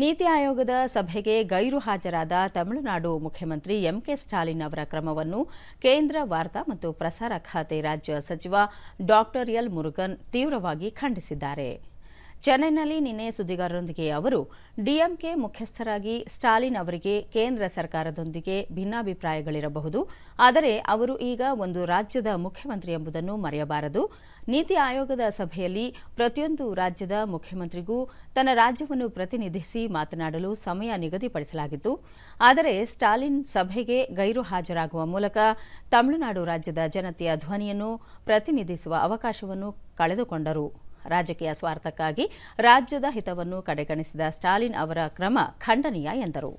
ನೀತಿ ಆಯೋಗದ ಸಭೆಗೆ ಗೈರು ಹಾಜರಾದ ತಮಿಳುನಾಡು ಮುಖ್ಯಮಂತ್ರಿ ಎಂಕೆ ಸ್ಟಾಲಿನ್ ಅವರ ಕ್ರಮವನ್ನು ಕೇಂದ್ರ ವಾರ್ತಾ ಮತ್ತು ಪ್ರಸಾರ ಖಾತೆ ರಾಜ್ಯ ಸಚಿವ ಡಾಕ್ಟರ್ ಎಲ್ ಮುರುಗನ್ ತೀವ್ರವಾಗಿ ಖಂಡಿಸಿದ್ದಾರೆ ಚೆನ್ನೈನಲ್ಲಿ ನಿನ್ನೆ ಸುದ್ದಿಗಾರರೊಂದಿಗೆ ಅವರು ಡಿಎಂಕೆ ಮುಖ್ಯಸ್ಥರಾಗಿ ಸ್ಟಾಲಿನ್ ಅವರಿಗೆ ಕೇಂದ್ರ ಸರ್ಕಾರದೊಂದಿಗೆ ಭಿನ್ನಾಭಿಪ್ರಾಯಗಳಿರಬಹುದು ಆದರೆ ಅವರು ಈಗ ಒಂದು ರಾಜ್ಯದ ಮುಖ್ಯಮಂತ್ರಿ ಎಂಬುದನ್ನು ಮರೆಯಬಾರದು ನೀತಿ ಆಯೋಗದ ಸಭೆಯಲ್ಲಿ ಪ್ರತಿಯೊಂದು ರಾಜ್ಯದ ಮುಖ್ಯಮಂತ್ರಿಗೂ ತನ್ನ ರಾಜ್ಯವನ್ನು ಪ್ರತಿನಿಧಿಸಿ ಮಾತನಾಡಲು ಸಮಯ ನಿಗದಿಪಡಿಸಲಾಗಿತ್ತು ಆದರೆ ಸ್ಟಾಲಿನ್ ಸಭೆಗೆ ಗೈರು ಹಾಜರಾಗುವ ಮೂಲಕ ತಮಿಳುನಾಡು ರಾಜ್ಯದ ಜನತೆಯ ಧ್ವನಿಯನ್ನು ಪ್ರತಿನಿಧಿಸುವ ಅವಕಾಶವನ್ನು ಕಳೆದುಕೊಂಡರು ರಾಜಕೀಯ ಸ್ವಾರ್ಥಕ್ಕಾಗಿ ರಾಜ್ಯದ ಹಿತವನ್ನು ಕಡೆಗಣಿಸಿದ ಸ್ಟಾಲಿನ್ ಅವರ ಕ್ರಮ ಖಂಡನೀಯ ಎಂದರು